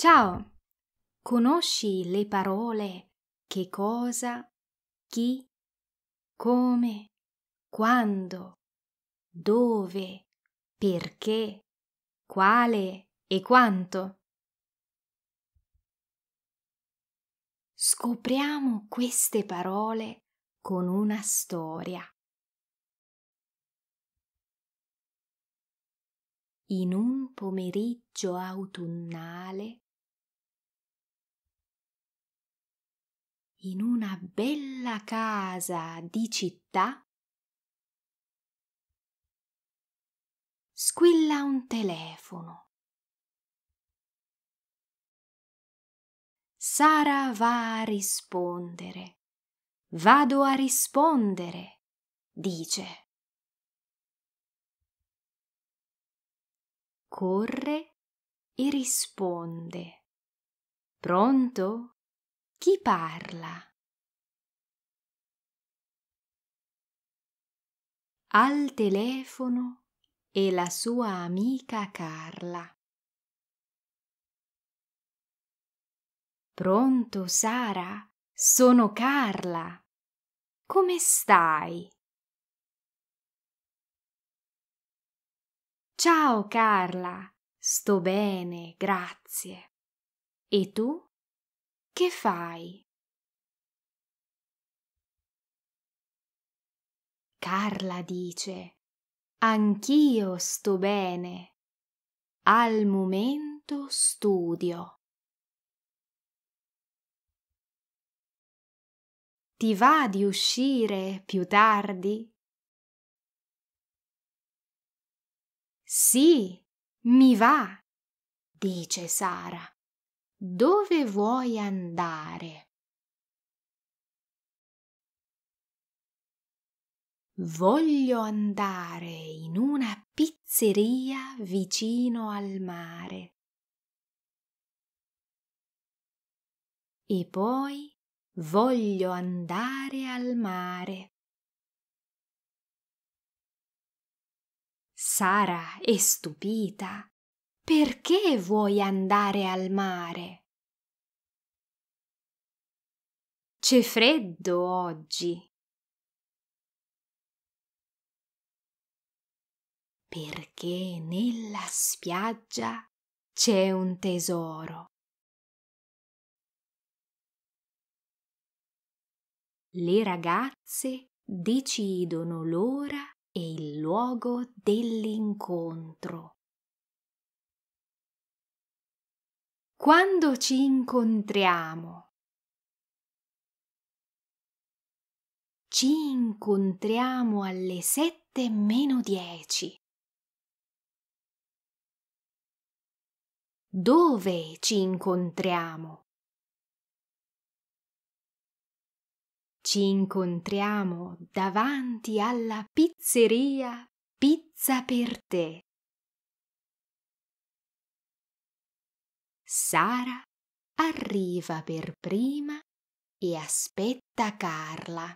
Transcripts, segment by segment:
Ciao! Conosci le parole che cosa, chi, come, quando, dove, perché, quale e quanto? Scopriamo queste parole con una storia. In un pomeriggio autunnale in una bella casa di città, squilla un telefono. Sara va a rispondere. Vado a rispondere, dice. Corre e risponde. Pronto? Chi parla? Al telefono e la sua amica Carla. Pronto, Sara? Sono Carla. Come stai? Ciao Carla, sto bene, grazie. E tu? Che fai? Carla dice Anch'io sto bene. Al momento studio. Ti va di uscire più tardi? Sì, mi va, dice Sara. Dove vuoi andare? Voglio andare in una pizzeria vicino al mare. E poi voglio andare al mare. Sara è stupita perché vuoi andare al mare? C'è freddo oggi. Perché nella spiaggia c'è un tesoro. Le ragazze decidono l'ora e il luogo dell'incontro. Quando ci incontriamo. Ci incontriamo alle sette meno dieci. Dove ci incontriamo? Ci incontriamo davanti alla pizzeria Pizza per te. Sara arriva per prima e aspetta Carla.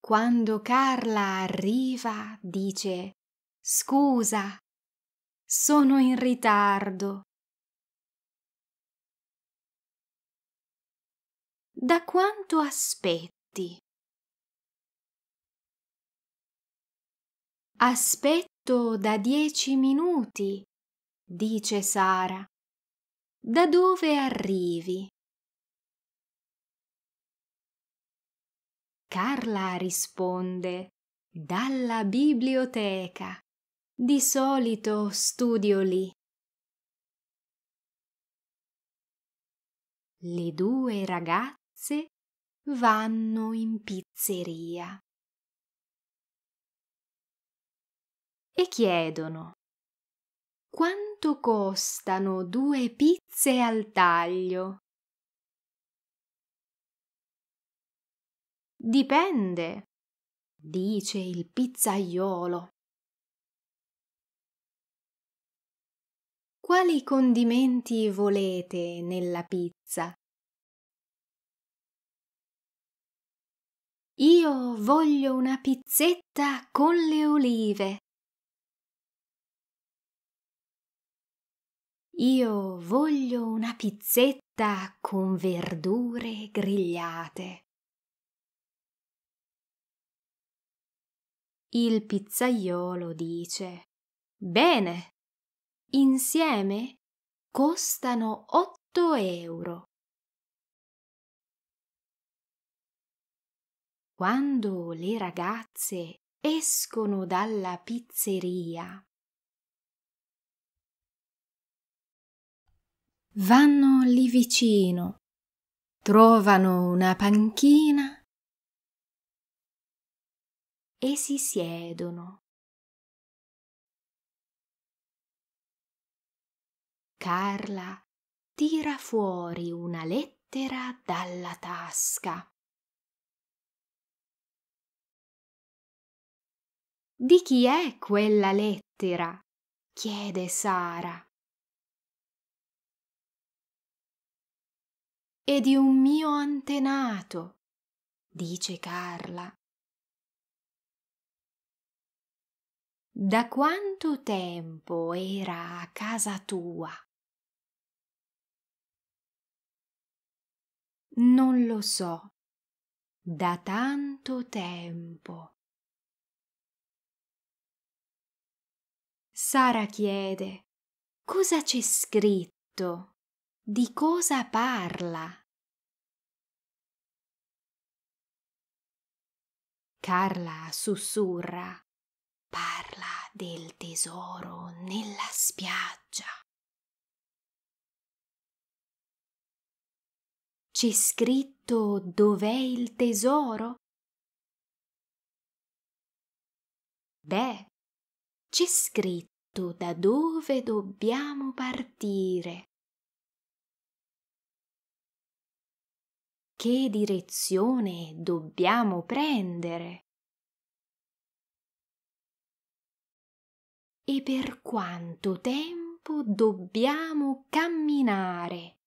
Quando Carla arriva dice Scusa, sono in ritardo. Da quanto aspetti? Aspetto letto da dieci minuti, dice Sara. Da dove arrivi? Carla risponde dalla biblioteca. Di solito studio lì. Le due ragazze vanno in pizzeria. e chiedono quanto costano due pizze al taglio? Dipende, dice il pizzaiolo. Quali condimenti volete nella pizza? Io voglio una pizzetta con le olive. Io voglio una pizzetta con verdure grigliate. Il pizzaiolo dice Bene, insieme costano 8 euro. Quando le ragazze escono dalla pizzeria, Vanno lì vicino, trovano una panchina e si siedono. Carla tira fuori una lettera dalla tasca. Di chi è quella lettera? chiede Sara. e di un mio antenato, dice Carla. Da quanto tempo era a casa tua? Non lo so. Da tanto tempo. Sara chiede Cosa c'è scritto? Di cosa parla? Carla sussurra. Parla del tesoro nella spiaggia. C'è scritto dov'è il tesoro? Beh, c'è scritto da dove dobbiamo partire. che direzione dobbiamo prendere e per quanto tempo dobbiamo camminare.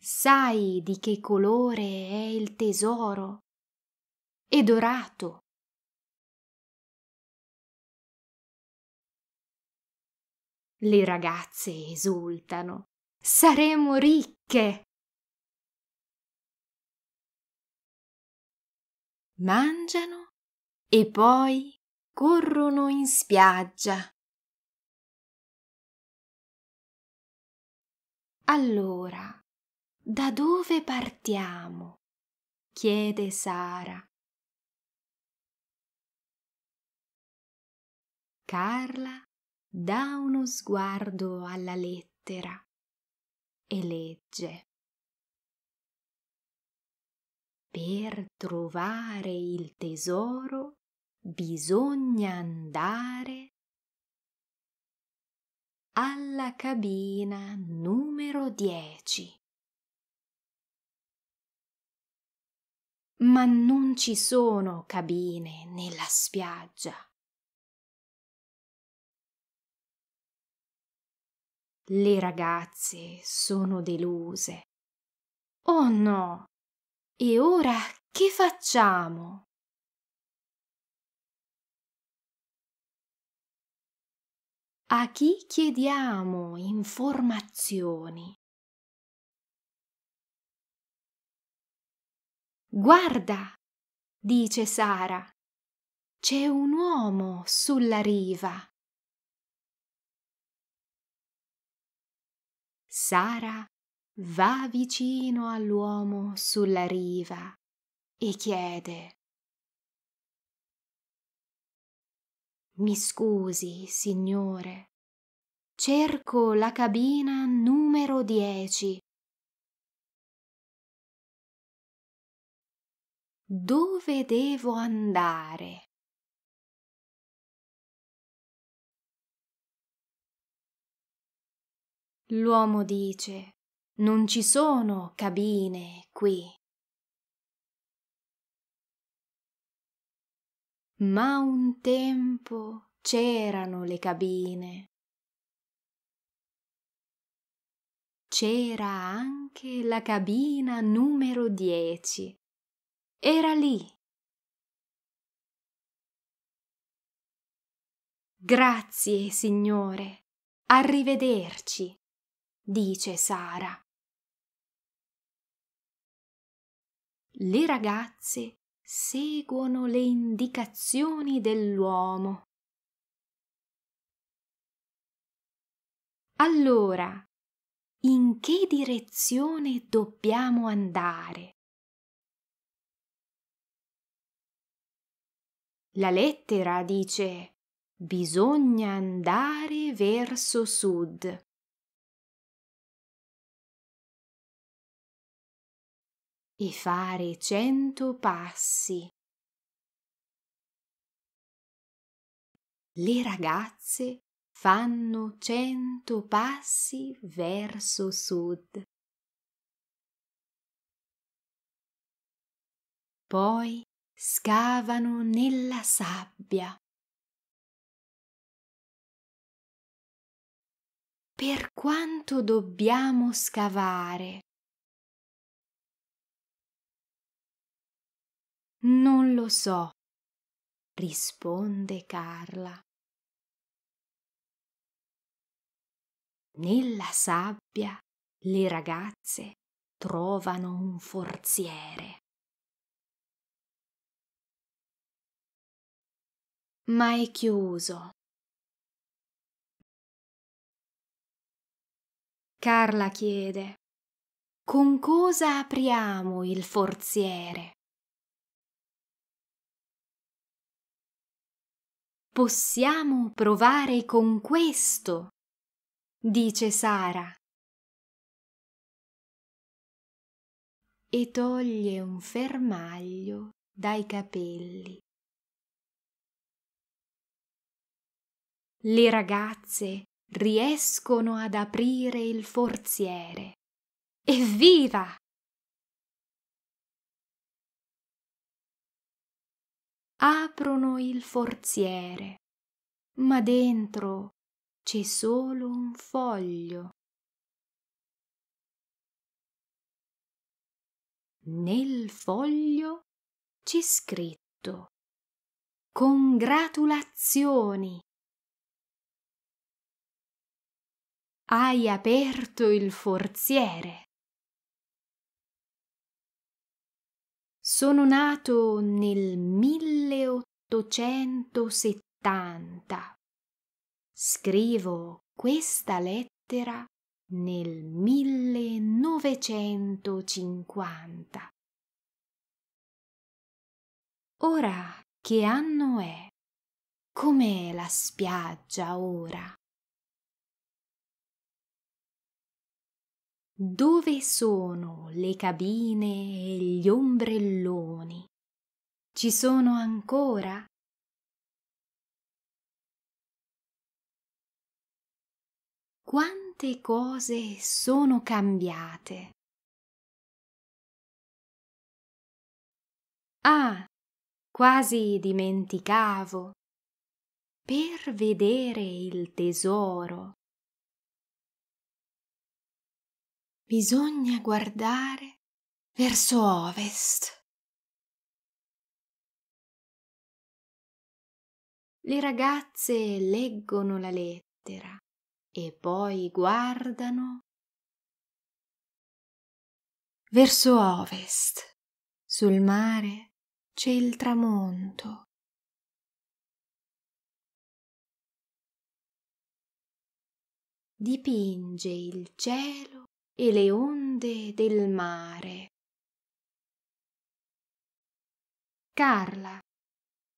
Sai di che colore è il tesoro? È dorato. Le ragazze esultano Saremo ricche! Mangiano e poi corrono in spiaggia. Allora, da dove partiamo? chiede Sara. Carla dà uno sguardo alla lettera e legge. Per trovare il tesoro bisogna andare alla cabina numero 10. Ma non ci sono cabine nella spiaggia. Le ragazze sono deluse. Oh no! E ora che facciamo? A chi chiediamo informazioni? Guarda, dice Sara, c'è un uomo sulla riva. Sara va vicino all'uomo sulla riva e chiede Mi scusi, signore, cerco la cabina numero 10. Dove devo andare? L'uomo dice Non ci sono cabine qui. Ma un tempo c'erano le cabine. C'era anche la cabina numero 10. Era lì. Grazie, Signore. Arrivederci dice Sara. Le ragazze seguono le indicazioni dell'uomo. Allora, in che direzione dobbiamo andare? La lettera dice bisogna andare verso sud. e fare cento passi. Le ragazze fanno cento passi verso sud. Poi scavano nella sabbia. Per quanto dobbiamo scavare? Non lo so, risponde Carla. Nella sabbia le ragazze trovano un forziere. Ma è chiuso. Carla chiede: Con cosa apriamo il forziere? possiamo provare con questo, dice Sara. E toglie un fermaglio dai capelli. Le ragazze riescono ad aprire il forziere. Evviva! aprono il forziere, ma dentro c'è solo un foglio. Nel foglio c'è scritto Congratulazioni. Hai aperto il forziere. Sono nato nel 1870. Scrivo questa lettera nel 1950. Ora che anno è? Com'è la spiaggia ora? Dove sono le cabine e gli ombrelloni? Ci sono ancora? Quante cose sono cambiate? Ah, quasi dimenticavo. Per vedere il tesoro Bisogna guardare verso ovest. Le ragazze leggono la lettera e poi guardano verso ovest. Sul mare c'è il tramonto. Dipinge il cielo e le onde del mare. Carla,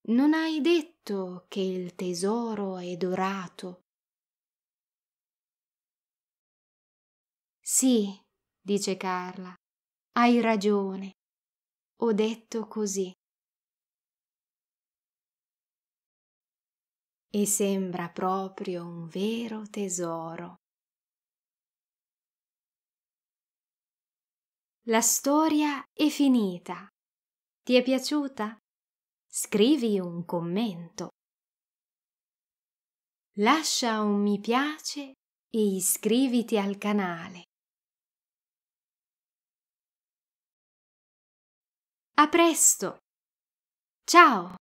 non hai detto che il tesoro è dorato? Sì, dice Carla, hai ragione. Ho detto così. E sembra proprio un vero tesoro. La storia è finita. Ti è piaciuta? Scrivi un commento. Lascia un mi piace e iscriviti al canale. A presto! Ciao!